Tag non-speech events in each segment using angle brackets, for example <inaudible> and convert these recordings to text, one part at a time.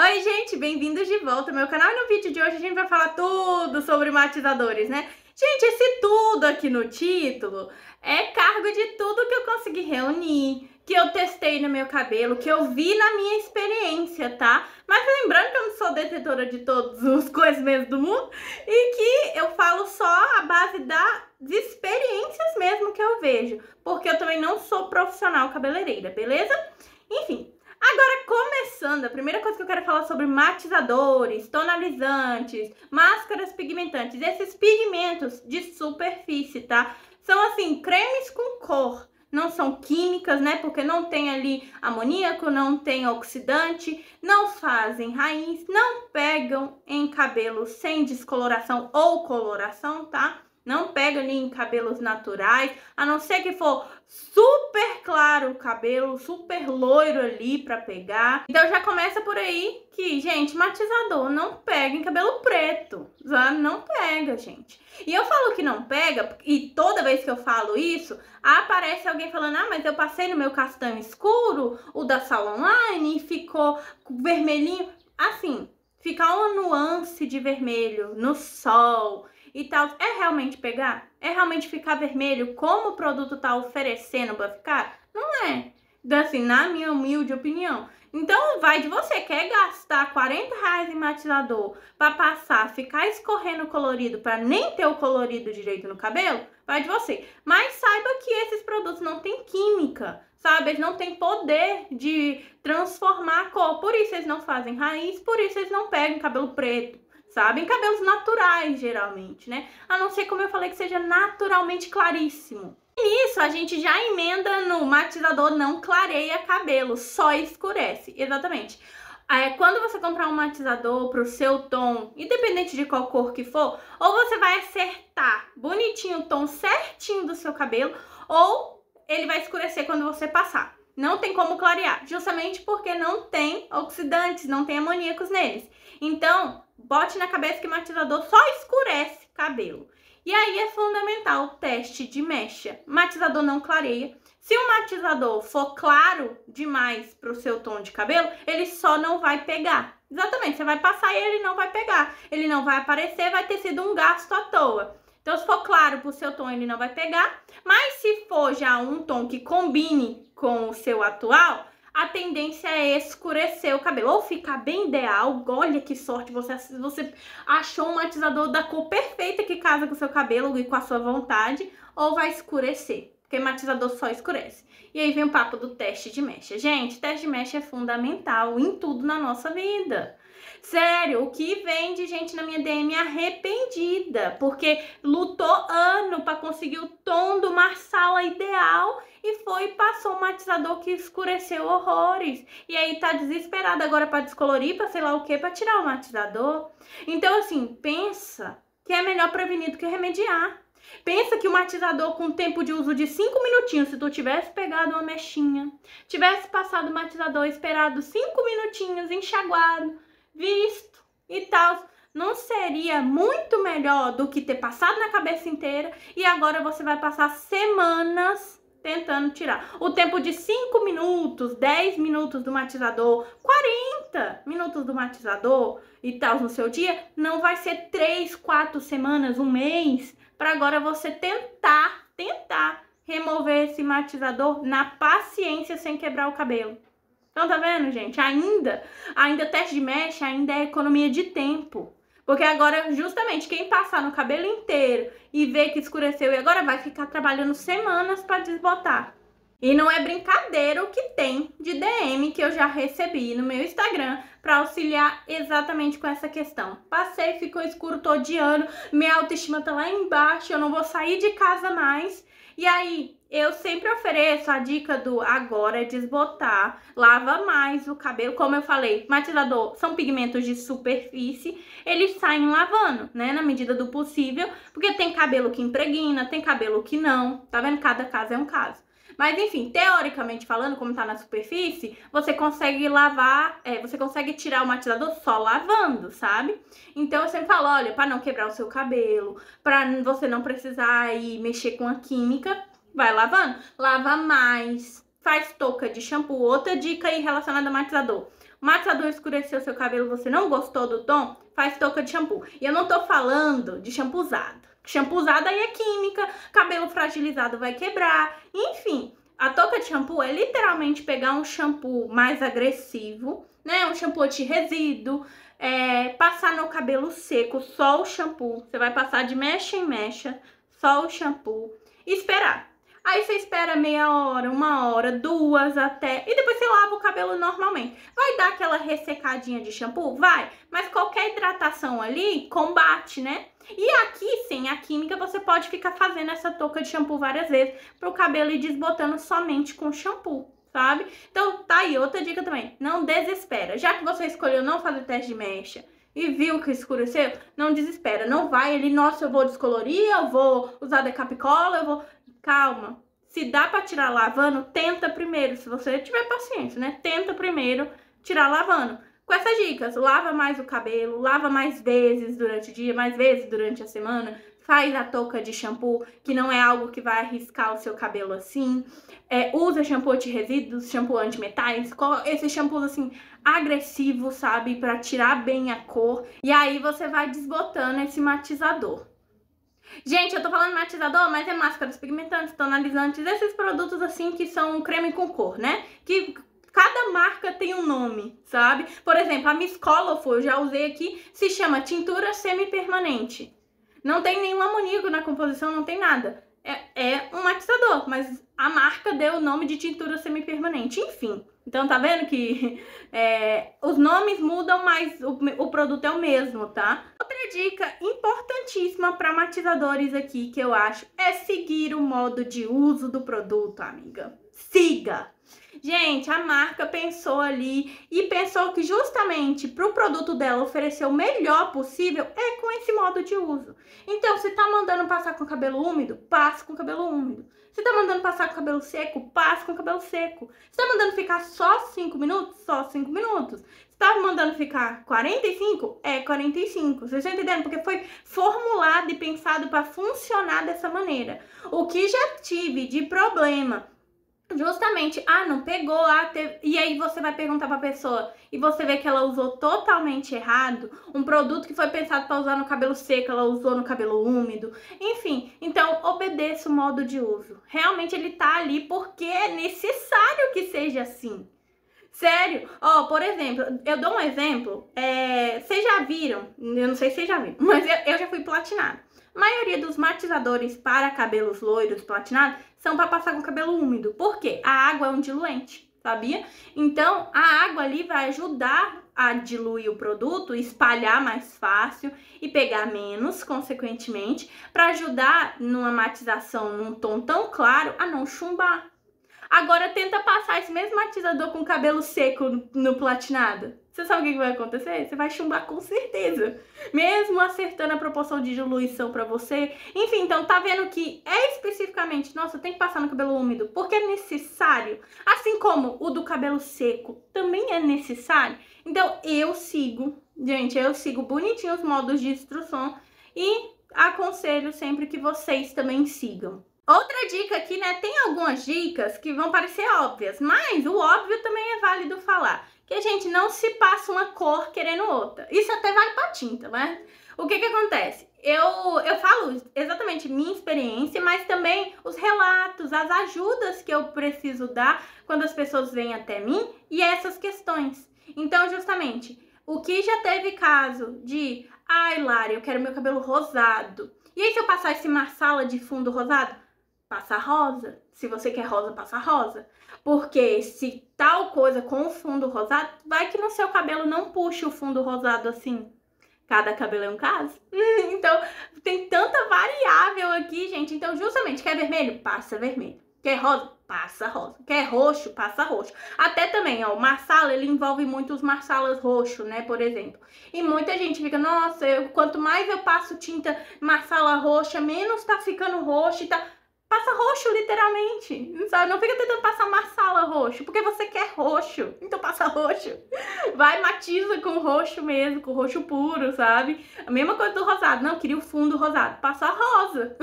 Oi gente, bem-vindos de volta ao meu canal e no vídeo de hoje a gente vai falar tudo sobre matizadores, né? Gente, esse tudo aqui no título é cargo de tudo que eu consegui reunir, que eu testei no meu cabelo, que eu vi na minha experiência, tá? Mas lembrando que eu não sou detetora de todos os <laughs> mesmo do mundo e que eu falo só a base das experiências mesmo que eu vejo, porque eu também não sou profissional cabeleireira, beleza? Enfim, Agora, começando, a primeira coisa que eu quero falar sobre matizadores, tonalizantes, máscaras pigmentantes. Esses pigmentos de superfície, tá? São, assim, cremes com cor não são químicas, né? Porque não tem ali amoníaco, não tem oxidante, não fazem raiz, não pegam em cabelos sem descoloração ou coloração, tá? Não pegam ali em cabelos naturais, a não ser que for super claro o cabelo, super loiro ali pra pegar. Então já começa por aí que, gente, matizador não pega em cabelo preto, já Não pega, gente. E eu falo que não pega, e toda vez que eu falo isso, aparece alguém falando, ah, mas eu passei no meu castanho escuro, o da sala online, e ficou vermelhinho. Assim, fica uma nuance de vermelho no sol e tal, é realmente pegar? É realmente ficar vermelho como o produto tá oferecendo para ficar? Não é. Então, assim, na minha humilde opinião. Então vai de você, quer gastar 40 reais em matizador pra passar, ficar escorrendo colorido para nem ter o colorido direito no cabelo? Vai de você. Mas saiba que esses produtos não têm química, sabe? Eles não têm poder de transformar a cor. Por isso eles não fazem raiz, por isso eles não pegam cabelo preto sabem, cabelos naturais geralmente, né? A não ser, como eu falei, que seja naturalmente claríssimo. E nisso a gente já emenda no matizador não clareia cabelo, só escurece, exatamente. É, quando você comprar um matizador para o seu tom, independente de qual cor que for, ou você vai acertar bonitinho o tom certinho do seu cabelo, ou ele vai escurecer quando você passar. Não tem como clarear, justamente porque não tem oxidantes, não tem amoníacos neles. Então, bote na cabeça que o matizador só escurece cabelo. E aí é fundamental o teste de mecha. Matizador não clareia. Se o matizador for claro demais para o seu tom de cabelo, ele só não vai pegar. Exatamente, você vai passar e ele não vai pegar. Ele não vai aparecer, vai ter sido um gasto à toa. Então, se for claro para o seu tom, ele não vai pegar. Mas se for já um tom que combine com o seu atual, a tendência é escurecer o cabelo. Ou ficar bem ideal, olha que sorte, você, você achou um matizador da cor perfeita que casa com o seu cabelo e com a sua vontade, ou vai escurecer. Porque matizador só escurece. E aí vem o papo do teste de mecha. Gente, teste de mecha é fundamental em tudo na nossa vida. Sério, o que vem de gente na minha DM arrependida, porque lutou ano para conseguir o tom do marsala ideal e foi passou um matizador que escureceu horrores. E aí tá desesperada agora para descolorir, para sei lá o que, para tirar o matizador. Então assim, pensa que é melhor prevenir do que remediar. Pensa que o matizador com tempo de uso de 5 minutinhos, se tu tivesse pegado uma mechinha, tivesse passado o matizador, esperado 5 minutinhos, enxaguado, visto e tal, não seria muito melhor do que ter passado na cabeça inteira e agora você vai passar semanas tentando tirar. O tempo de 5 minutos, 10 minutos do matizador, 40 minutos do matizador e tal no seu dia, não vai ser 3, 4 semanas, um mês, para agora você tentar, tentar remover esse matizador na paciência sem quebrar o cabelo. Então tá vendo, gente? Ainda, ainda teste de mecha, ainda é economia de tempo. Porque agora, justamente, quem passar no cabelo inteiro e ver que escureceu e agora vai ficar trabalhando semanas para desbotar. E não é brincadeira o que tem de DM que eu já recebi no meu Instagram para auxiliar exatamente com essa questão. Passei, ficou escuro, tô odiando, minha autoestima tá lá embaixo, eu não vou sair de casa mais. E aí, eu sempre ofereço a dica do agora é desbotar, lava mais o cabelo. Como eu falei, matizador são pigmentos de superfície, eles saem lavando, né, na medida do possível, porque tem cabelo que impregna, tem cabelo que não, tá vendo? Cada caso é um caso. Mas enfim, teoricamente falando, como tá na superfície, você consegue lavar, é, você consegue tirar o matizador só lavando, sabe? Então eu sempre falo, olha, para não quebrar o seu cabelo, para você não precisar ir mexer com a química, vai lavando, lava mais, faz touca de shampoo. Outra dica aí relacionada ao matizador. Matizador escureceu seu cabelo, você não gostou do tom, faz touca de shampoo. E eu não tô falando de shampoo usado. Shampoo usado aí é química, cabelo fragilizado vai quebrar, enfim. A touca de shampoo é literalmente pegar um shampoo mais agressivo, né? Um shampoo de resíduo, é, passar no cabelo seco só o shampoo. Você vai passar de mecha em mecha só o shampoo e esperar. Aí você espera meia hora, uma hora, duas até, e depois você lava o cabelo normalmente. Vai dar aquela ressecadinha de shampoo? Vai, mas qualquer hidratação ali combate, né? E aqui, sem a química, você pode ficar fazendo essa touca de shampoo várias vezes para o cabelo ir desbotando somente com shampoo. Sabe? Então, tá aí, outra dica também. Não desespera. Já que você escolheu não fazer teste de mecha, e viu que escureceu, não desespera, não vai ele, nossa, eu vou descolorir, eu vou usar decapicola, eu vou calma. Se dá para tirar lavando, tenta primeiro, se você tiver paciência, né? Tenta primeiro tirar lavando. Com essas dicas, lava mais o cabelo, lava mais vezes durante o dia, mais vezes durante a semana, faz a touca de shampoo, que não é algo que vai arriscar o seu cabelo assim. É, usa shampoo de resíduos, shampoo antimetais, esses shampoos assim agressivos, sabe, para tirar bem a cor. E aí você vai desbotando esse matizador. Gente, eu tô falando matizador, mas é máscaras pigmentantes, tonalizantes, esses produtos assim que são creme com cor, né? Que cada marca tem um nome, sabe? Por exemplo, a Miss Colorful, eu já usei aqui, se chama tintura semi-permanente. Não tem nenhum amoníaco na composição, não tem nada. É, é um matizador, mas a marca deu o nome de tintura semi-permanente. Enfim, então, tá vendo que <laughs> é, os nomes mudam, mas o, o, produto é o mesmo, tá? Outra dica importantíssima para matizadores aqui que eu acho é seguir o modo de uso do produto, amiga. Siga! Gente, a marca pensou ali e pensou que justamente para o produto dela oferecer o melhor possível é com esse modo de uso. Então, se tá mandando passar com cabelo úmido, passe com cabelo úmido. Se tá mandando passar com cabelo seco, passe com cabelo seco. Se tá mandando ficar só 5 minutos, só 5 minutos. Se tá mandando ficar 45, é 45. Vocês estão entendendo? Porque foi formulado e pensado para funcionar dessa maneira. O que já tive de problema Justamente, ah, não pegou, ah, teve... e aí você vai perguntar pra pessoa e você vê que ela usou totalmente errado um produto que foi pensado para usar no cabelo seco, ela usou no cabelo úmido, enfim. Então, obedeça o modo de uso. Realmente ele tá ali porque é necessário que seja assim. Sério, ó, oh, por exemplo, eu dou um exemplo, é... vocês já viram, eu não sei se vocês já viram, <laughs> mas eu, eu já fui platinada. A maioria dos matizadores para cabelos loiros platinados são para passar com cabelo úmido. Por quê? A água é um diluente, sabia? Então, a água ali vai ajudar a diluir o produto, espalhar mais fácil e pegar menos, consequentemente, para ajudar numa matização num tom tão claro a não chumbar. Agora tenta passar esse mesmo matizador com cabelo seco no platinado. Você sabe o que vai acontecer? Você vai chumbar com certeza. Mesmo acertando a proporção de diluição para você. Enfim, então tá vendo que é especificamente, nossa, tem que passar no cabelo úmido porque é necessário. Assim como o do cabelo seco também é necessário. Então eu sigo, gente, eu sigo bonitinho os modos de instrução e aconselho sempre que vocês também sigam. Outra dica aqui, né? Tem algumas dicas que vão parecer óbvias, mas o óbvio também é válido falar que a gente não se passa uma cor querendo outra. Isso até vale pra tinta, né? O que que acontece? Eu, eu falo exatamente minha experiência, mas também os relatos, as ajudas que eu preciso dar quando as pessoas vêm até mim e essas questões. Então, justamente, o que já teve caso de, ai, ah, Lari, eu quero meu cabelo rosado. E aí, se eu passar esse marsala de fundo rosado? passa rosa. Se você quer rosa, passa rosa. Porque se tal coisa com o fundo rosado, vai que no seu cabelo não puxa o fundo rosado assim. Cada cabelo é um caso. <laughs> então, tem tanta variável aqui, gente. Então, justamente, quer vermelho? Passa vermelho. Quer rosa? Passa rosa. Quer roxo? Passa roxo. Até também, ó, o marsala, ele envolve muito os marsalas roxo, né, por exemplo. E muita gente fica, nossa, eu, quanto mais eu passo tinta marsala roxa, menos tá ficando roxo e tá... Passa roxo, literalmente. Sabe? Não fica tentando passar marsala roxo, porque você quer roxo. Então passa roxo. Vai, matiza com roxo mesmo, com roxo puro, sabe? A mesma coisa do rosado. Não, queria o fundo rosado. Passa rosa.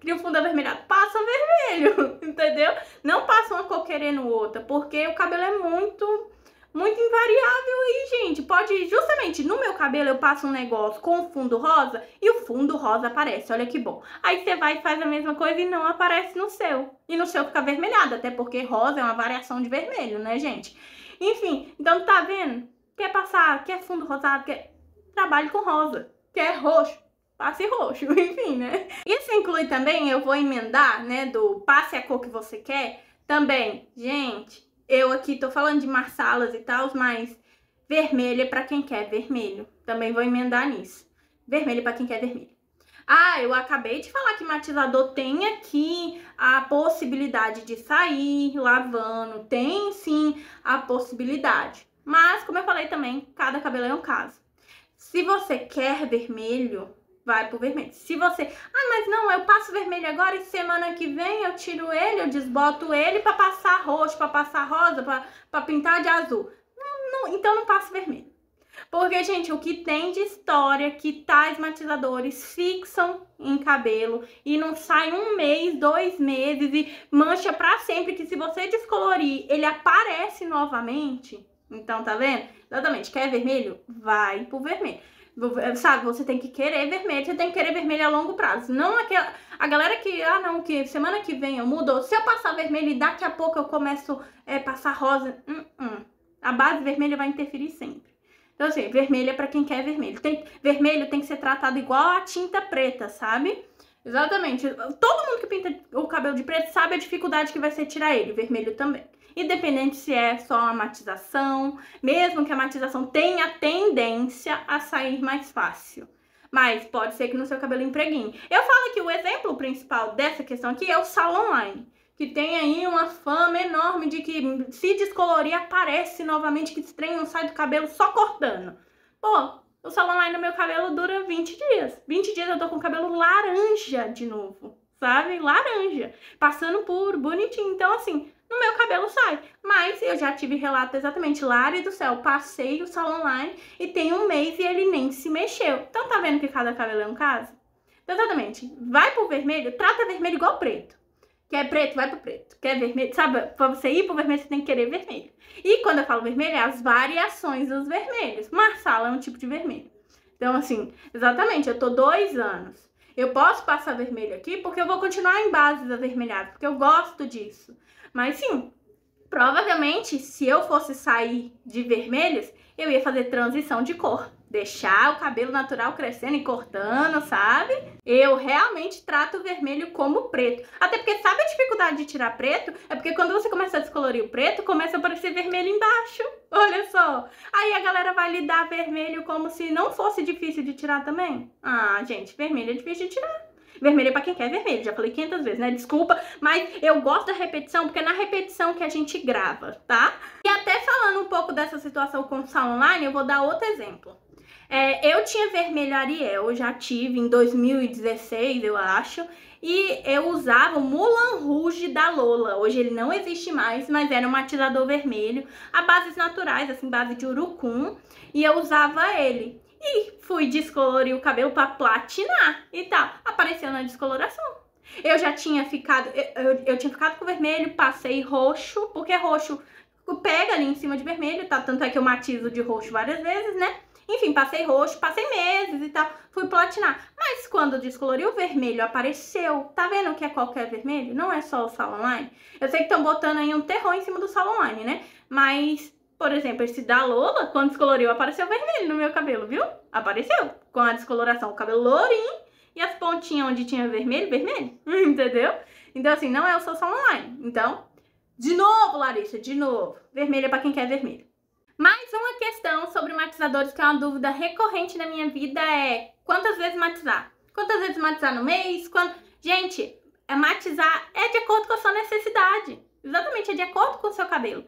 queria <laughs> o fundo avermelhado. Passa vermelho. <laughs> Entendeu? Não passa uma cor querendo outra, porque o cabelo é muito muito invariável aí, gente. Pode, justamente, no meu cabelo eu passo um negócio com fundo rosa e o fundo rosa aparece, olha que bom. Aí você vai e faz a mesma coisa e não aparece no seu. E no seu fica avermelhado, até porque rosa é uma variação de vermelho, né, gente? Enfim, então tá vendo? Quer passar, quer fundo rosado, quer... Trabalhe com rosa. Quer roxo, passe roxo, <laughs> enfim, né? Isso inclui também, eu vou emendar, né, do passe a cor que você quer, também, gente eu aqui tô falando de marsalas e tal, mas vermelho é pra quem quer vermelho. Também vou emendar nisso. Vermelho para é pra quem quer vermelho. Ah, eu acabei de falar que matizador tem aqui a possibilidade de sair lavando, tem sim a possibilidade. Mas, como eu falei também, cada cabelo é um caso. Se você quer vermelho, vai pro vermelho. Se você, ah, mas não, eu passo vermelho agora e semana que vem eu tiro ele, eu desboto ele para passar roxo, para passar rosa, para pintar de azul. Não, não, então não passo vermelho. Porque, gente, o que tem de história que tais matizadores fixam em cabelo e não sai um mês, dois meses e mancha para sempre, que se você descolorir, ele aparece novamente. Então, tá vendo? Exatamente, quer vermelho? Vai pro vermelho sabe? Você tem que querer vermelho, você tem que querer vermelho a longo prazo. Não aquela. A galera que, ah, não, que semana que vem eu mudo. Se eu passar vermelho e daqui a pouco eu começo a é, passar rosa. Hum, hum, a base vermelha vai interferir sempre. Então, assim, vermelho é pra quem quer vermelho. Tem, vermelho tem que ser tratado igual a tinta preta, sabe? Exatamente. Todo mundo que pinta o cabelo de preto sabe a dificuldade que vai ser tirar ele. Vermelho também independente se é só a matização, mesmo que a matização tenha tendência a sair mais fácil. Mas pode ser que no seu cabelo empreguinho. Eu falo que o exemplo principal dessa questão aqui é o salão online que tem aí uma fama enorme de que se descolorir aparece novamente, que estranho não sai do cabelo só cortando. Pô, o salão lá no meu cabelo dura 20 dias. 20 dias eu tô com o cabelo laranja de novo, sabe? Laranja. Passando por bonitinho. Então, assim, no meu cabelo sai. Mas eu já tive relato exatamente, Lari do céu, passei o salão online e tem um mês e ele nem se mexeu. Então tá vendo que cada cabelo é um caso? Então, exatamente, vai pro vermelho, trata vermelho igual preto. Quer preto, vai pro preto. Quer vermelho, sabe? Pra você ir pro vermelho, você tem que querer vermelho. E quando eu falo vermelho, é as variações dos vermelhos. Marsala é um tipo de vermelho. Então, assim, exatamente, eu tô dois anos. Eu posso passar vermelho aqui porque eu vou continuar em bases avermelhadas, porque eu gosto disso. Mas sim, provavelmente se eu fosse sair de vermelhos, eu ia fazer transição de cor. Deixar o cabelo natural crescendo e cortando, sabe? Eu realmente trato o vermelho como preto. Até porque sabe a dificuldade de tirar preto? É porque quando você começa a descolorir o preto, começa a aparecer vermelho embaixo. <laughs> Olha só. Aí a galera vai lidar vermelho como se não fosse difícil de tirar também. Ah, gente, vermelho é difícil de tirar. Vermelho é pra quem quer vermelho, já falei 500 vezes, né? Desculpa, mas eu gosto da repetição porque é na repetição que a gente grava, tá? E até falando um pouco dessa situação com o sal online, eu vou dar outro exemplo. É, eu tinha vermelho Ariel, eu já tive em 2016, eu acho, e eu usava o Mulan Rouge da Lola. Hoje ele não existe mais, mas era um matizador vermelho, a bases naturais, assim, base de urucum, e eu usava ele. E fui descolorir o cabelo para platinar e tal. Apareceu na descoloração. Eu já tinha ficado, eu, eu, eu, tinha ficado com vermelho, passei roxo, porque roxo pega ali em cima de vermelho, tá? Tanto é que eu matizo de roxo várias vezes, né? Enfim, passei roxo, passei meses e tal, fui platinar. Mas quando descolori, o vermelho apareceu. Tá vendo que é qualquer vermelho? Não é só o sal online Eu sei que estão botando aí um terror em cima do sal online né? Mas por exemplo, esse da Lola, quando descoloriu, apareceu vermelho no meu cabelo, viu? Apareceu com a descoloração. O cabelo lourinho e as pontinhas onde tinha vermelho, vermelho. <laughs> Entendeu? Então, assim, não é o só online. Então, de novo, Larissa, de novo. Vermelho é pra quem quer vermelho. Mais uma questão sobre matizadores que é uma dúvida recorrente na minha vida é quantas vezes matizar? Quantas vezes matizar no mês? Quando... Gente, é matizar é de acordo com a sua necessidade. Exatamente, é de acordo com o seu cabelo.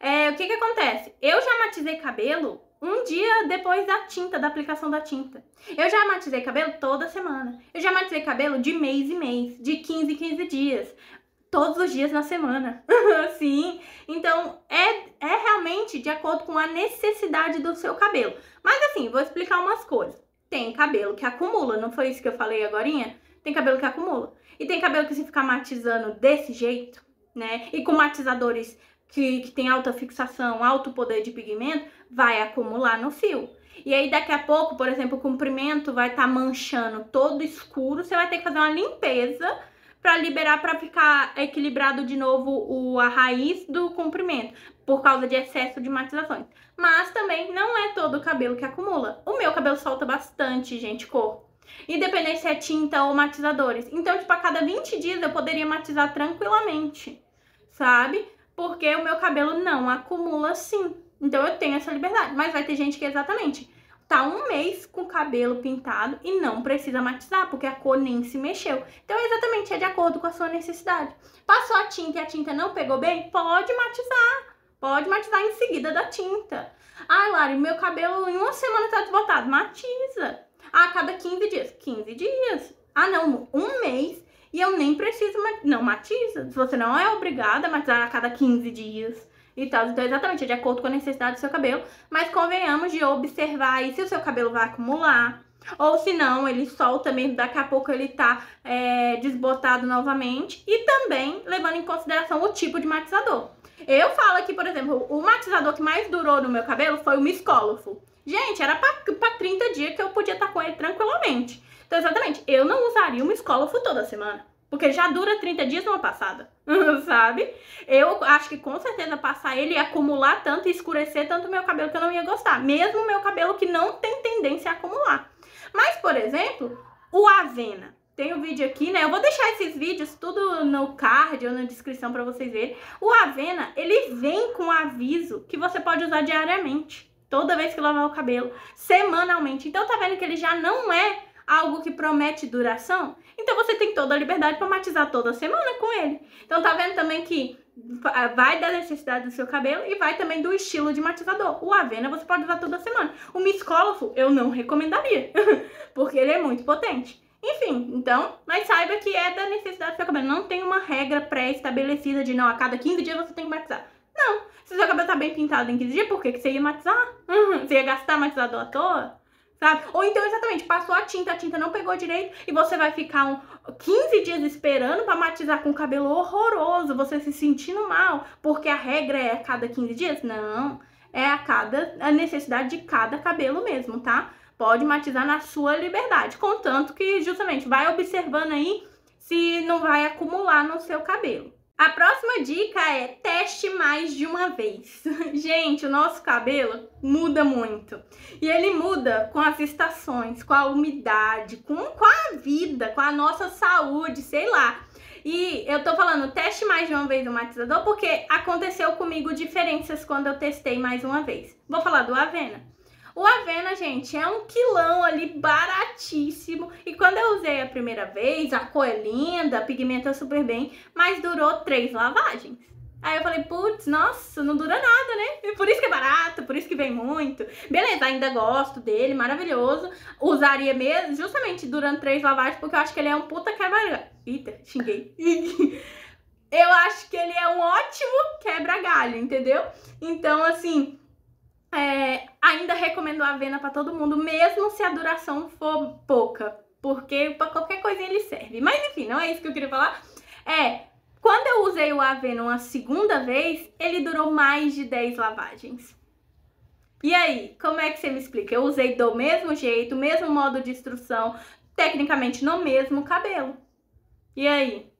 É, o que que acontece? Eu já matizei cabelo um dia depois da tinta, da aplicação da tinta. Eu já matizei cabelo toda semana. Eu já matizei cabelo de mês em mês, de 15 em 15 dias. Todos os dias na semana. <laughs> Sim. Então, é, é realmente de acordo com a necessidade do seu cabelo. Mas assim, vou explicar umas coisas. Tem cabelo que acumula, não foi isso que eu falei agorinha? Tem cabelo que acumula. E tem cabelo que se ficar matizando desse jeito, né? E com matizadores que, que tem alta fixação, alto poder de pigmento, vai acumular no fio. E aí daqui a pouco, por exemplo, o comprimento vai estar tá manchando todo escuro, você vai ter que fazer uma limpeza para liberar para ficar equilibrado de novo o, a raiz do comprimento, por causa de excesso de matizações. Mas também não é todo o cabelo que acumula. O meu cabelo solta bastante, gente, cor. Independente se é tinta ou matizadores. Então, tipo, a cada 20 dias eu poderia matizar tranquilamente, sabe? porque o meu cabelo não acumula assim. Então eu tenho essa liberdade. Mas vai ter gente que é exatamente tá um mês com o cabelo pintado e não precisa matizar, porque a cor nem se mexeu. Então, é exatamente, é de acordo com a sua necessidade. Passou a tinta e a tinta não pegou bem? Pode matizar. Pode matizar em seguida da tinta. Ai, ah, Lari, meu cabelo em uma semana tá desbotado. Matiza. A cada 15 dias. 15 dias. Ah, não, um mês e eu nem preciso, não matiza. Você não é obrigada a matizar a cada 15 dias e tal. Então, exatamente, é de acordo com a necessidade do seu cabelo. Mas convenhamos de observar aí se o seu cabelo vai acumular. Ou se não, ele solta mesmo, daqui a pouco ele tá é, desbotado novamente. E também levando em consideração o tipo de matizador. Eu falo aqui, por exemplo, o matizador que mais durou no meu cabelo foi o miscólofo. Gente, era pra, pra 30 dias que eu podia estar tá com ele tranquilamente. Então, exatamente, eu não usaria uma escólogo toda semana. Porque já dura 30 dias numa passada, <laughs> sabe? Eu acho que com certeza passar ele e acumular tanto e escurecer tanto meu cabelo que eu não ia gostar. Mesmo meu cabelo que não tem tendência a acumular. Mas, por exemplo, o Avena. Tem o um vídeo aqui, né? Eu vou deixar esses vídeos tudo no card ou na descrição para vocês verem. O Avena, ele vem com aviso que você pode usar diariamente. Toda vez que lavar o cabelo. Semanalmente. Então tá vendo que ele já não é algo que promete duração, então você tem toda a liberdade para matizar toda semana com ele. Então tá vendo também que ah, vai da necessidade do seu cabelo e vai também do estilo de matizador. O Avena você pode usar toda semana. O Miscólofo eu não recomendaria, <laughs> porque ele é muito potente. Enfim, então, mas saiba que é da necessidade do seu cabelo. Não tem uma regra pré-estabelecida de não, a cada 15 dias você tem que matizar. Não. Se seu cabelo tá bem pintado em 15 dias, por que, que você ia matizar? Uhum. <laughs> Você ia gastar matizador à toa? sabe? Ou então, exatamente, passou a tinta, a tinta não pegou direito e você vai ficar um 15 dias esperando para matizar com o cabelo horroroso, você se sentindo mal, porque a regra é a cada 15 dias? Não, é a cada a necessidade de cada cabelo mesmo, tá? Pode matizar na sua liberdade, contanto que justamente vai observando aí se não vai acumular no seu cabelo. A próxima dica é teste mais de uma vez. <laughs> Gente, o nosso cabelo muda muito. E ele muda com as estações, com a umidade, com, com a vida, com a nossa saúde, sei lá. E eu tô falando teste mais de uma vez do matizador porque aconteceu comigo diferenças quando eu testei mais uma vez. Vou falar do Avena. O Avena, gente, é um quilão ali baratíssimo. E quando eu usei a primeira vez, a cor é linda, pigmenta super bem, mas durou três lavagens. Aí eu falei, putz, nossa, não dura nada, né? E por isso que é barato, por isso que vem muito. Beleza, ainda gosto dele, maravilhoso. Usaria mesmo, justamente durante três lavagens, porque eu acho que ele é um puta quebra... Eita, xinguei. <laughs> eu acho que ele é um ótimo quebra-galho, entendeu? Então, assim, é, ainda recomendo a avena para todo mundo, mesmo se a duração for pouca, porque para qualquer coisinha ele serve. Mas enfim, não é isso que eu queria falar. É, quando eu usei o avena uma segunda vez, ele durou mais de 10 lavagens. E aí, como é que você me explica? Eu usei do mesmo jeito, mesmo modo de instrução, tecnicamente no mesmo cabelo. E aí?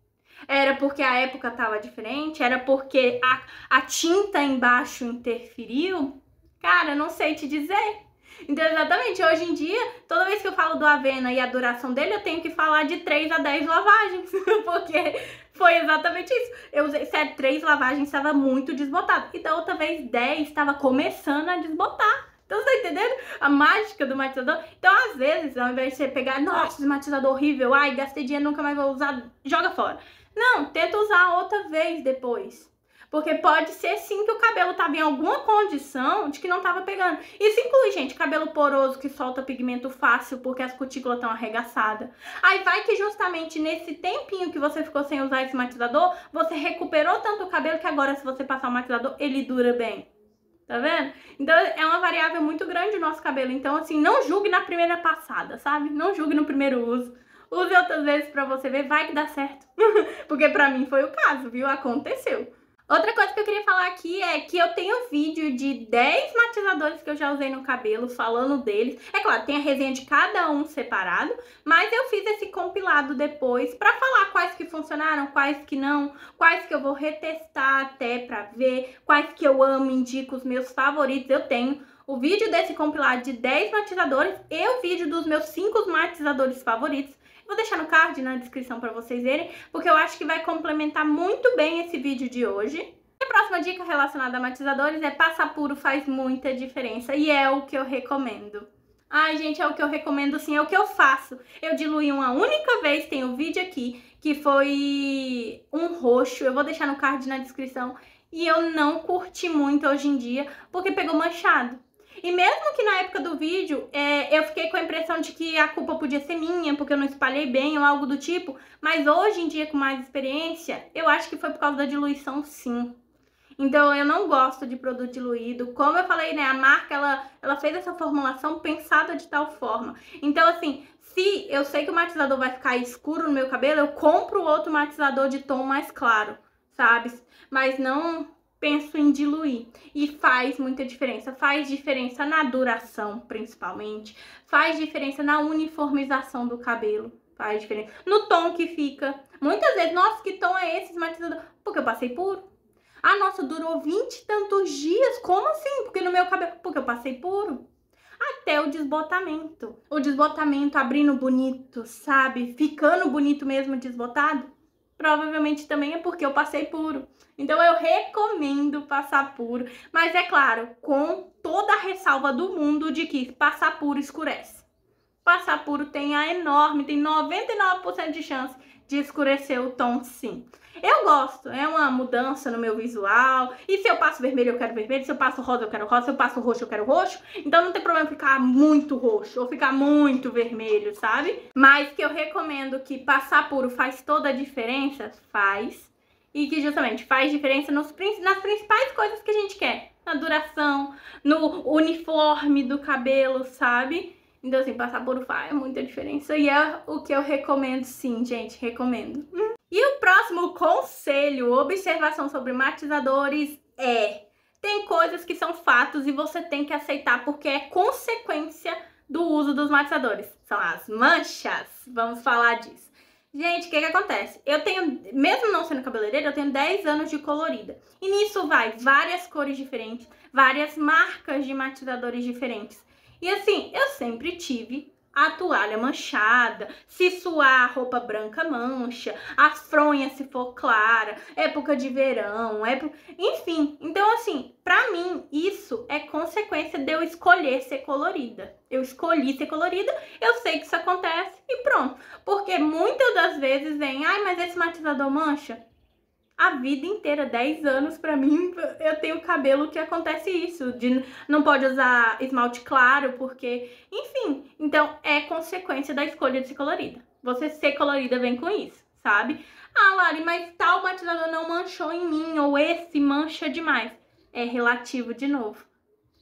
Era porque a época estava diferente? Era porque a, a tinta embaixo interferiu? Cara, não sei te dizer. Então, exatamente, hoje em dia, toda vez que eu falo do Avena e a duração dele, eu tenho que falar de 3 a 10 lavagens, <laughs> porque foi exatamente isso. Eu usei, sério, 3 lavagens estava muito desbotado, e da outra vez 10 estava começando a desbotar. Então, você tá entendendo a mágica do matizador? Então, às vezes, ao invés de você pegar, nossa, esse matizador horrível, ai, gastei dinheiro, nunca mais vou usar, joga fora. Não, tenta usar outra vez depois. Porque pode ser sim que o cabelo tava em alguma condição de que não tava pegando. Isso inclui, gente, cabelo poroso que solta pigmento fácil porque as cutículas estão arregaçadas. Aí vai que justamente nesse tempinho que você ficou sem usar esse matizador, você recuperou tanto o cabelo que agora se você passar o matizador, ele dura bem. Tá vendo? Então é uma variável muito grande o nosso cabelo. Então, assim, não julgue na primeira passada, sabe? Não julgue no primeiro uso. Use outras vezes pra você ver, vai que dá certo. <laughs> Porque pra mim foi o caso, viu? Aconteceu. Outra coisa que eu queria falar aqui é que eu tenho vídeo de 10 matizadores que eu já usei no cabelo, falando deles. É claro, tem a resenha de cada um separado, mas eu fiz esse compilado depois para falar quais que funcionaram, quais que não, quais que eu vou retestar até para ver, quais que eu amo, indico os meus favoritos. Eu tenho o vídeo desse compilado de 10 matizadores e o vídeo dos meus 5 matizadores favoritos. Vou deixar no card, na descrição para vocês verem, porque eu acho que vai complementar muito bem esse vídeo de hoje. A próxima dica relacionada a matizadores é passar puro faz muita diferença e é o que eu recomendo. Ai, gente, é o que eu recomendo sim, é o que eu faço. Eu diluí uma única vez, tem o um vídeo aqui, que foi um roxo, eu vou deixar no card na descrição. E eu não curti muito hoje em dia, porque pegou manchado. E mesmo que na época do vídeo é, eu fiquei com a impressão de que a culpa podia ser minha, porque eu não espalhei bem ou algo do tipo, mas hoje em dia, com mais experiência, eu acho que foi por causa da diluição, sim. Então eu não gosto de produto diluído. Como eu falei, né, a marca ela, ela fez essa formulação pensada de tal forma. Então assim, se eu sei que o matizador vai ficar escuro no meu cabelo, eu compro outro matizador de tom mais claro, sabe? Mas não penso em diluir. E faz muita diferença. Faz diferença na duração, principalmente. Faz diferença na uniformização do cabelo. Faz diferença. No tom que fica. Muitas vezes, nossa, que tom é esse esmatizador? Porque eu passei puro. Ah, nossa, durou 20 e tantos dias. Como assim? Porque no meu cabelo. Porque eu passei puro. Até o desbotamento. O desbotamento abrindo bonito, sabe? Ficando bonito mesmo desbotado provavelmente também é porque eu passei puro. Então eu recomendo passar puro, mas é claro, com toda a ressalva do mundo de que passar puro escurece. Passar puro tem a enorme, tem 99% de chance de escurecer o tom sim. Eu gosto, é uma mudança no meu visual. E se eu passo vermelho, eu quero vermelho. Se eu passo rosa, eu quero rosa. Se eu passo roxo, eu quero roxo. Então não tem problema ficar muito roxo ou ficar muito vermelho, sabe? Mas que eu recomendo que passar puro faz toda a diferença, faz. E que justamente faz diferença nos, nas principais coisas que a gente quer. Na duração, no uniforme do cabelo, sabe? Então, assim, passar por é muita diferença. E é o que eu recomendo, sim, gente, recomendo. Hum. E o próximo conselho, observação sobre matizadores é: tem coisas que são fatos e você tem que aceitar porque é consequência do uso dos matizadores. São as manchas. Vamos falar disso. Gente, o que, que acontece? Eu tenho, mesmo não sendo cabeleireira, eu tenho 10 anos de colorida. E nisso vai várias cores diferentes, várias marcas de matizadores diferentes. E assim, eu sempre tive a toalha manchada, se suar, a roupa branca mancha, a fronha se for clara, época de verão, época... enfim. Então, assim, para mim, isso é consequência de eu escolher ser colorida. Eu escolhi ser colorida, eu sei que isso acontece e pronto. Porque muitas das vezes vem, ai, mas esse matizador mancha? a vida inteira, 10 anos para mim, eu tenho cabelo que acontece isso, de não pode usar esmalte claro, porque, enfim, então é consequência da escolha de ser colorida. Você ser colorida vem com isso, sabe? Ah, Lari, mas tal batizador não manchou em mim, ou esse mancha demais. É relativo de novo.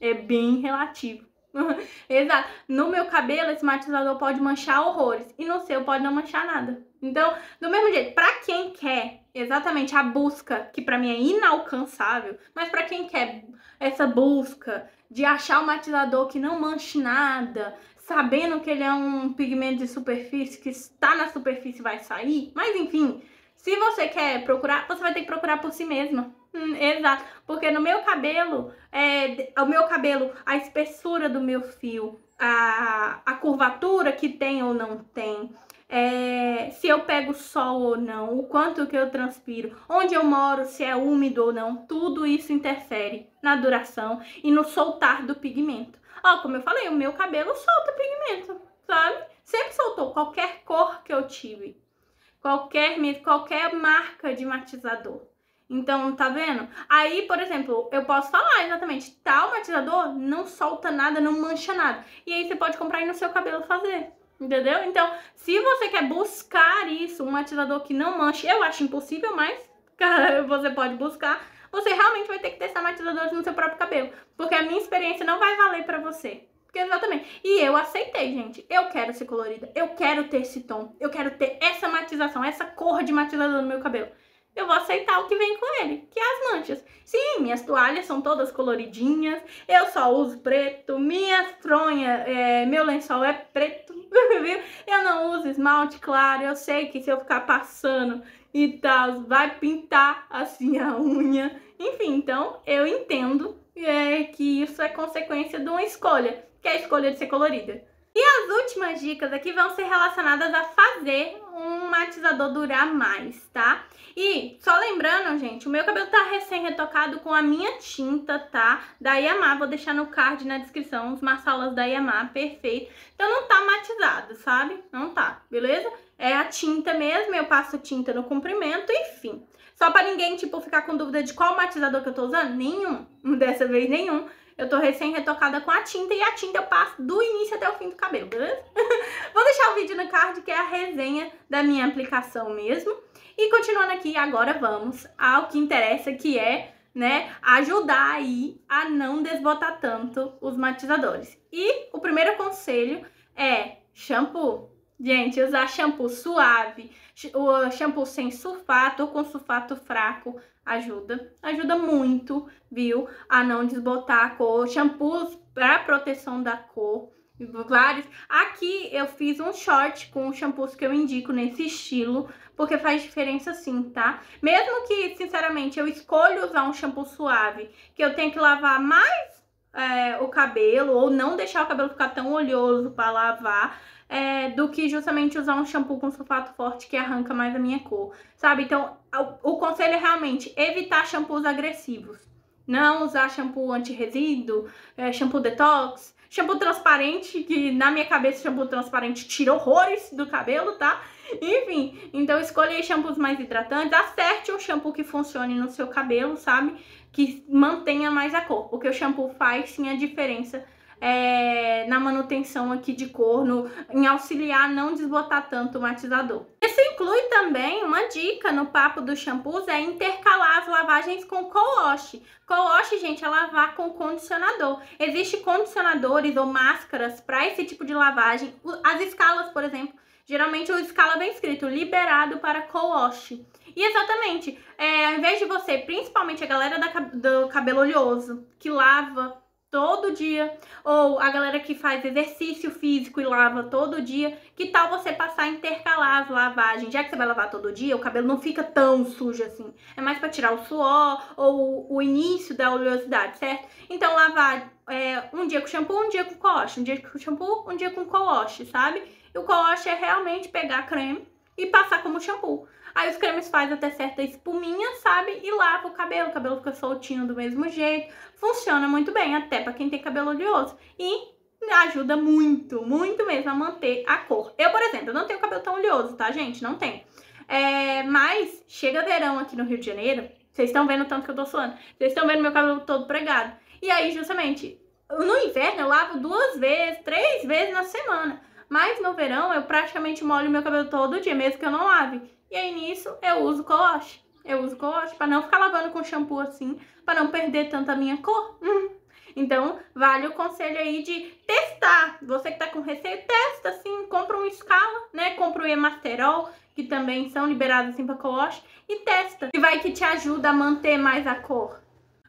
É bem relativo. <laughs> Exato. No meu cabelo, esse matizador pode manchar horrores. E no seu pode não manchar nada. Então, do mesmo jeito, para quem quer exatamente a busca, que para mim é inalcançável, mas para quem quer essa busca de achar o matizador que não manche nada, sabendo que ele é um pigmento de superfície que está na superfície vai sair, mas enfim, se você quer procurar, você vai ter que procurar por si mesma. Hum, exato, porque no meu cabelo, é, o meu cabelo, a espessura do meu fio, a, a curvatura que tem ou não tem, é, se eu pego sol ou não, o quanto que eu transpiro, onde eu moro, se é úmido ou não, tudo isso interfere na duração e no soltar do pigmento. Ó, como eu falei, o meu cabelo solta pigmento, sabe? Sempre soltou qualquer cor que eu tive, qualquer, qualquer marca de matizador. Então, tá vendo? Aí, por exemplo, eu posso falar exatamente, tal matizador não solta nada, não mancha nada. E aí você pode comprar e no seu cabelo fazer. Entendeu? Então, se você quer buscar isso, um matizador que não manche, eu acho impossível, mas <laughs> cara, você pode buscar. Você realmente vai ter que testar matizadores no seu próprio cabelo, porque a minha experiência não vai valer para você. Porque exatamente. E eu aceitei, gente. Eu quero ser colorida, eu quero ter esse tom, eu quero ter essa matização, essa cor de matizador no meu cabelo eu vou aceitar o que vem com ele, que é as manchas. Sim, minhas toalhas são todas coloridinhas, eu só uso preto, minha fronha, é, meu lençol é preto, <laughs> viu? Eu não uso esmalte claro, eu sei que se eu ficar passando e tal, vai pintar assim a unha. Enfim, então eu entendo é, que isso é consequência de uma escolha, que é a escolha de ser colorida. E as últimas dicas aqui vão ser relacionadas a fazer um matizador durar mais, tá? E só lembrando, gente, o meu cabelo tá recém-retocado com a minha tinta, tá? Da Yamá, vou deixar no card na descrição os massalas da Yamá, perfeito. Então não tá matizado, sabe? Não tá, beleza? É a tinta mesmo, eu passo tinta no comprimento, enfim. Só pra ninguém, tipo, ficar com dúvida de qual matizador que eu tô usando, nenhum, <laughs> dessa vez nenhum. Eu tô recém-retocada com a tinta e a tinta eu passo do início até o fim do cabelo, beleza? <laughs> Vou deixar o vídeo no card, que é a resenha da minha aplicação mesmo. E continuando aqui, agora vamos ao que interessa, que é né, ajudar aí a não desbotar tanto os matizadores. E o primeiro conselho é shampoo. Gente, usar shampoo suave, o shampoo sem sulfato ou com sulfato fraco ajuda, ajuda muito, viu? A não desbotar a cor, shampoos para proteção da cor, vários. Aqui eu fiz um short com shampoos que eu indico nesse estilo, porque faz diferença sim, tá? Mesmo que, sinceramente, eu escolho usar um shampoo suave, que eu tenho que lavar mais é, o cabelo, ou não deixar o cabelo ficar tão oleoso para lavar, é, do que justamente usar um shampoo com sulfato forte que arranca mais a minha cor, sabe? Então, o, o conselho é realmente evitar shampoos agressivos. Não usar shampoo anti-resíduo, é, shampoo detox, shampoo transparente, que na minha cabeça shampoo transparente tira horrores do cabelo, tá? Enfim, então escolha shampoos mais hidratantes, acerte um shampoo que funcione no seu cabelo, sabe? Que mantenha mais a cor, porque o shampoo faz sim a diferença é, na manutenção aqui de corno, em auxiliar a não desbotar tanto o matizador. Isso inclui também uma dica no papo dos shampoos é intercalar as lavagens com co-wash. Co-wash, gente, é lavar com condicionador. Existem condicionadores ou máscaras para esse tipo de lavagem. As escalas, por exemplo, geralmente o é escala bem escrito, liberado para co-wash. E exatamente, é, ao invés de você, principalmente a galera da, do cabelo oleoso, que lava todo dia, ou a galera que faz exercício físico e lava todo dia, que tal você passar a intercalar as lavagens? Já que você vai lavar todo dia, o cabelo não fica tão sujo assim. É mais para tirar o suor ou o início da oleosidade, certo? Então lavar é, um dia com shampoo, um dia com co-wash, um dia com shampoo, um dia com co-wash, sabe? E o co-wash é realmente pegar creme e passar como shampoo. Aí os cremes fazem até certa espuminha, sabe? E lava o cabelo, o cabelo fica soltinho do mesmo jeito. Funciona muito bem, até para quem tem cabelo oleoso. E ajuda muito, muito mesmo a manter a cor. Eu, por exemplo, não tenho cabelo tão oleoso, tá, gente? Não tenho. É, mas chega verão aqui no Rio de Janeiro, vocês estão vendo o tanto que eu tô suando. Vocês estão vendo meu cabelo todo pregado. E aí, justamente, no inverno eu lavo duas vezes, três vezes na semana. Mas no verão eu praticamente molho meu cabelo todo dia, mesmo que eu não lave. E aí nisso eu uso gouache. Eu uso gouache para não ficar lavando com shampoo assim, para não perder tanto a minha cor. Hum. Então, vale o conselho aí de testar. Você que tá com receio, testa assim, compra um escala, né? Compra o emasterol, que também são liberados assim para gouache, e testa. E vai que te ajuda a manter mais a cor.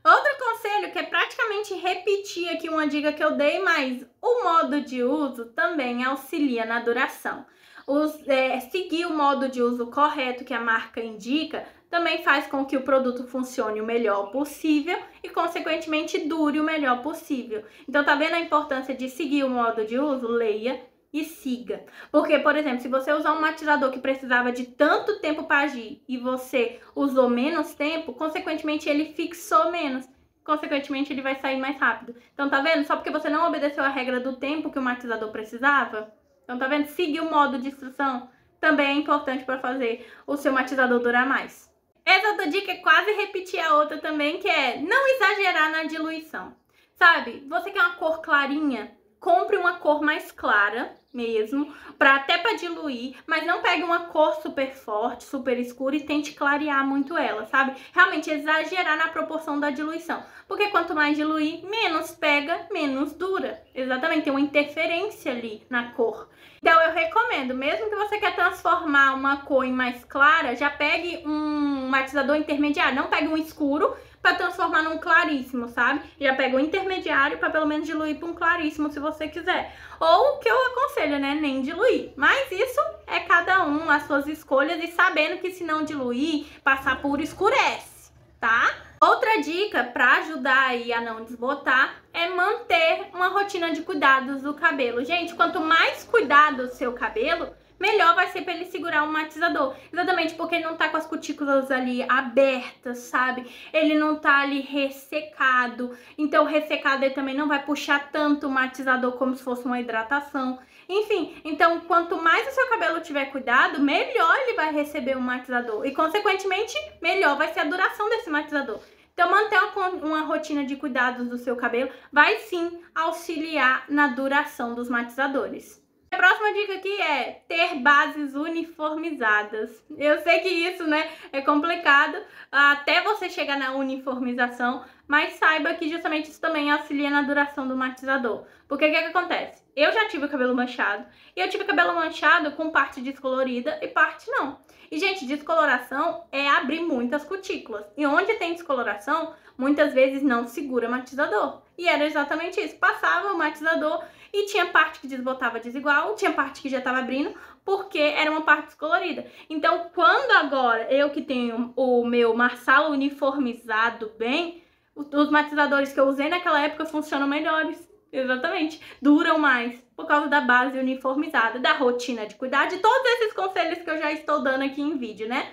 Outro conselho que é praticamente repetir aqui uma dica que eu dei, mas o modo de uso também auxilia na duração os, é, seguir o modo de uso correto que a marca indica também faz com que o produto funcione o melhor possível e, consequentemente, dure o melhor possível. Então, tá vendo a importância de seguir o modo de uso? Leia e siga. Porque, por exemplo, se você usar um matizador que precisava de tanto tempo para agir e você usou menos tempo, consequentemente, ele fixou menos. Consequentemente, ele vai sair mais rápido. Então, tá vendo? Só porque você não obedeceu a regra do tempo que o matizador precisava, então, tá vendo? Seguir o modo de instrução também é importante para fazer o seu matizador durar mais. Essa outra dica é quase repetir a outra também, que é não exagerar na diluição. Sabe, você quer uma cor clarinha, compre uma cor mais clara mesmo, para até para diluir, mas não pegue uma cor super forte, super escura e tente clarear muito ela, sabe? Realmente exagerar na proporção da diluição, porque quanto mais diluir, menos pega, menos dura. Exatamente, tem uma interferência ali na cor. Então eu recomendo, mesmo que você quer transformar uma cor em mais clara, já pegue um matizador intermediário, não pegue um escuro para transformar num claríssimo, sabe? Já pega o intermediário para pelo menos diluir para um claríssimo se você quiser. Ou o que eu aconselho, né? Nem diluir. Mas isso é cada um as suas escolhas e sabendo que se não diluir, passar puro escurece, tá? Outra dica para ajudar aí a não desbotar é manter uma rotina de cuidados do cabelo. Gente, quanto mais cuidado o seu cabelo, melhor vai ser para ele segurar o matizador. Exatamente porque ele não tá com as cutículas ali abertas, sabe? Ele não tá ali ressecado. Então, ressecado ele também não vai puxar tanto o matizador como se fosse uma hidratação. Enfim, então quanto mais o seu cabelo tiver cuidado, melhor ele vai receber o matizador. E, consequentemente, melhor vai ser a duração desse matizador. Então, manter uma rotina de cuidados do seu cabelo vai sim auxiliar na duração dos matizadores. A próxima dica aqui é ter bases uniformizadas. Eu sei que isso, né, é complicado até você chegar na uniformização, mas saiba que justamente isso também auxilia na duração do matizador. Porque o que, é que acontece? Eu já tive o cabelo manchado, e eu tive cabelo manchado com parte descolorida e parte não. E, gente, descoloração é abrir muitas cutículas. E onde tem descoloração, muitas vezes não segura matizador. E era exatamente isso. Passava o matizador e tinha parte que desbotava desigual, tinha parte que já estava abrindo, porque era uma parte descolorida. Então, quando agora eu que tenho o meu marsala uniformizado bem, os matizadores que eu usei naquela época funcionam melhores. Exatamente. Duram mais por causa da base uniformizada, da rotina de cuidar, de todos esses conselhos que eu já estou dando aqui em vídeo, né?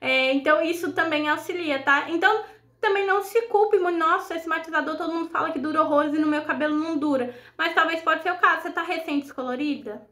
É, então, isso também auxilia, tá? Então, também não se culpe Nossa, esse matizador todo mundo fala que dura horrores e no meu cabelo não dura. Mas talvez pode ser o caso. Você tá recém descolorida?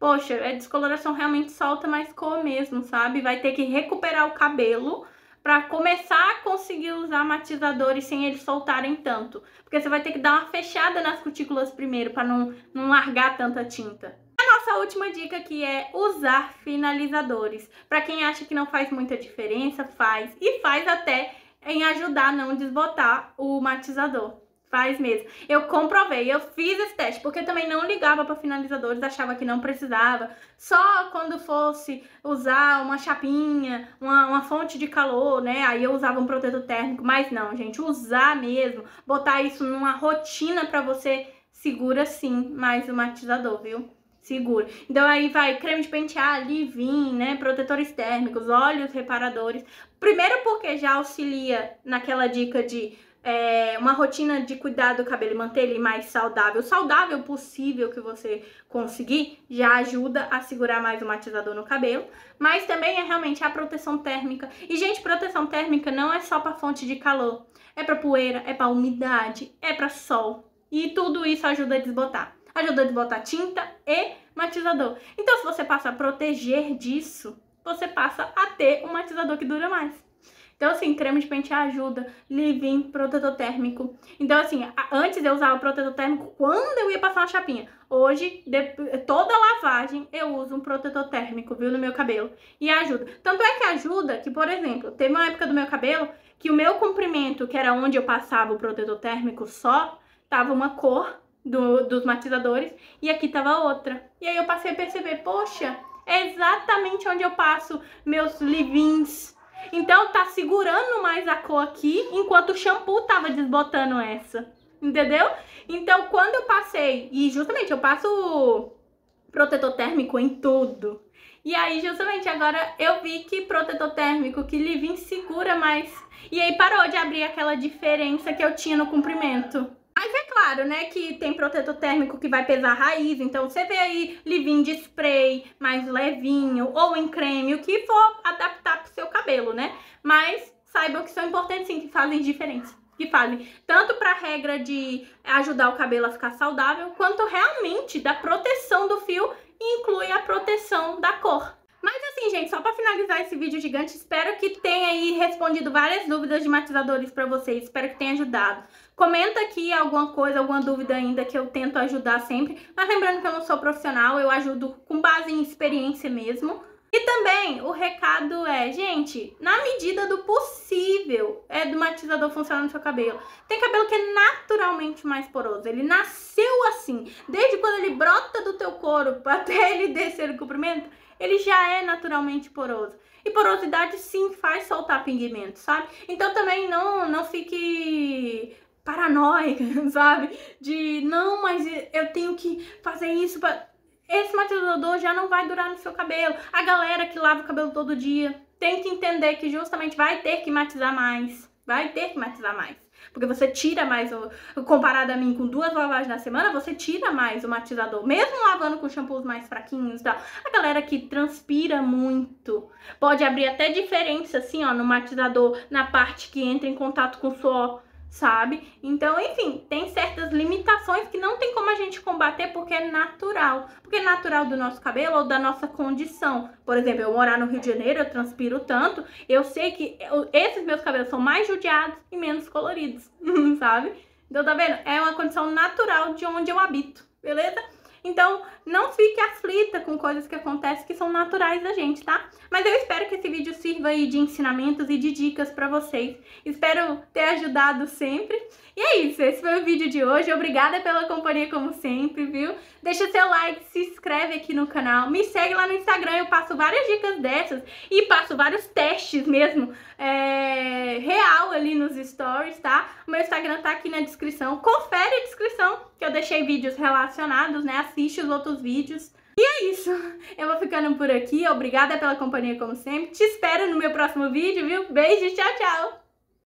Poxa, a é descoloração realmente solta mais cor mesmo, sabe? Vai ter que recuperar o cabelo para começar a conseguir usar matizadores sem eles soltarem tanto. Porque você vai ter que dar uma fechada nas cutículas primeiro para não, não largar tanta tinta nossa última dica que é usar finalizadores. Para quem acha que não faz muita diferença, faz e faz até em ajudar a não desbotar o matizador. Faz mesmo. Eu comprovei, eu fiz esse teste, porque também não ligava para finalizadores, achava que não precisava. Só quando fosse usar uma chapinha, uma, uma fonte de calor, né? Aí eu usava um protetor térmico, mas não, gente, usar mesmo, botar isso numa rotina para você, segura sim mais o matizador, viu? Segura. Então aí vai creme de pentear, livin, né? Protetores térmicos, óleos reparadores, Primeiro, porque já auxilia naquela dica de é, uma rotina de cuidar do cabelo e manter ele mais saudável, saudável possível que você conseguir, já ajuda a segurar mais o matizador no cabelo, mas também é realmente a proteção térmica. E, gente, proteção térmica não é só para fonte de calor, é para poeira, é para umidade, é para sol. E tudo isso ajuda a desbotar. Ajuda a desbotar tinta e matizador. Então, se você passa a proteger disso, você passa a ter um matizador que dura mais. Então, assim, creme de pente ajuda, leave-in, protetor térmico. Então, assim, antes eu usava protetor térmico quando eu ia passar uma chapinha. Hoje, de, toda lavagem, eu uso um protetor térmico, viu, no meu cabelo. E ajuda. Tanto é que ajuda que, por exemplo, teve uma época do meu cabelo que o meu comprimento, que era onde eu passava o protetor térmico só, tava uma cor do, dos matizadores e aqui tava outra. E aí eu passei a perceber, poxa, é exatamente onde eu passo meus livins. Então tá segurando mais a cor aqui, enquanto o shampoo tava desbotando essa. Entendeu? Então quando eu passei, e justamente eu passo protetor térmico em tudo. E aí justamente agora eu vi que protetor térmico, que leave-in segura mais. E aí parou de abrir aquela diferença que eu tinha no comprimento. Mas é claro, né, que tem protetor térmico que vai pesar a raiz, então você vê aí livinho de spray, mais levinho, ou em creme, o que for adaptar pro seu cabelo, né? Mas saibam que são importantes sim, que fazem diferente, Que fazem tanto para a regra de ajudar o cabelo a ficar saudável, quanto realmente da proteção do fio e inclui a proteção da cor assim, gente, só para finalizar esse vídeo gigante, espero que tenha aí respondido várias dúvidas de matizadores para vocês, espero que tenha ajudado. Comenta aqui alguma coisa, alguma dúvida ainda que eu tento ajudar sempre, mas lembrando que eu não sou profissional, eu ajudo com base em experiência mesmo. E também o recado é, gente, na medida do possível, é do matizador funcionar no seu cabelo. Tem cabelo que é naturalmente mais poroso, ele nasceu assim. Desde quando ele brota do teu couro até ele descer o comprimento, ele já é naturalmente poroso. E porosidade sim faz soltar pigmento, sabe? Então também não, não fique paranoica, <laughs> sabe? De não, mas eu tenho que fazer isso para Esse matizador já não vai durar no seu cabelo. A galera que lava o cabelo todo dia tem que entender que justamente vai ter que matizar mais. Vai ter que matizar mais. Porque você tira mais, o, comparado a mim com duas lavagens na semana, você tira mais o matizador. Mesmo lavando com shampoos mais fraquinhos e tá? tal. A galera que transpira muito pode abrir até diferença, assim, ó, no matizador, na parte que entra em contato com o suor sabe? Então, enfim, tem certas limitações que não tem como a gente combater porque é natural. Porque é natural do nosso cabelo ou da nossa condição. Por exemplo, eu morar no Rio de Janeiro, eu transpiro tanto, eu sei que eu, esses meus cabelos são mais judiados e menos coloridos, <laughs> sabe? Então, tá vendo? É uma condição natural de onde eu habito, beleza? Então, não fique aflita com coisas que acontecem que são naturais da gente, tá? Mas eu espero que esse vídeo sirva aí de ensinamentos e de dicas para vocês. Espero ter ajudado sempre. E é isso, esse foi o vídeo de hoje. Obrigada pela companhia como sempre, viu? Deixa seu like, se inscreve aqui no canal, me segue lá no Instagram, eu passo várias dicas dessas e passo vários testes mesmo, é, real ali nos stories, tá? O meu Instagram tá aqui na descrição. Confere a descrição que eu deixei vídeos relacionados, né? Assiste os outros vídeos. E é isso. Eu vou ficando por aqui. Obrigada pela companhia, como sempre. Te espero no meu próximo vídeo, viu? Beijo, tchau, tchau!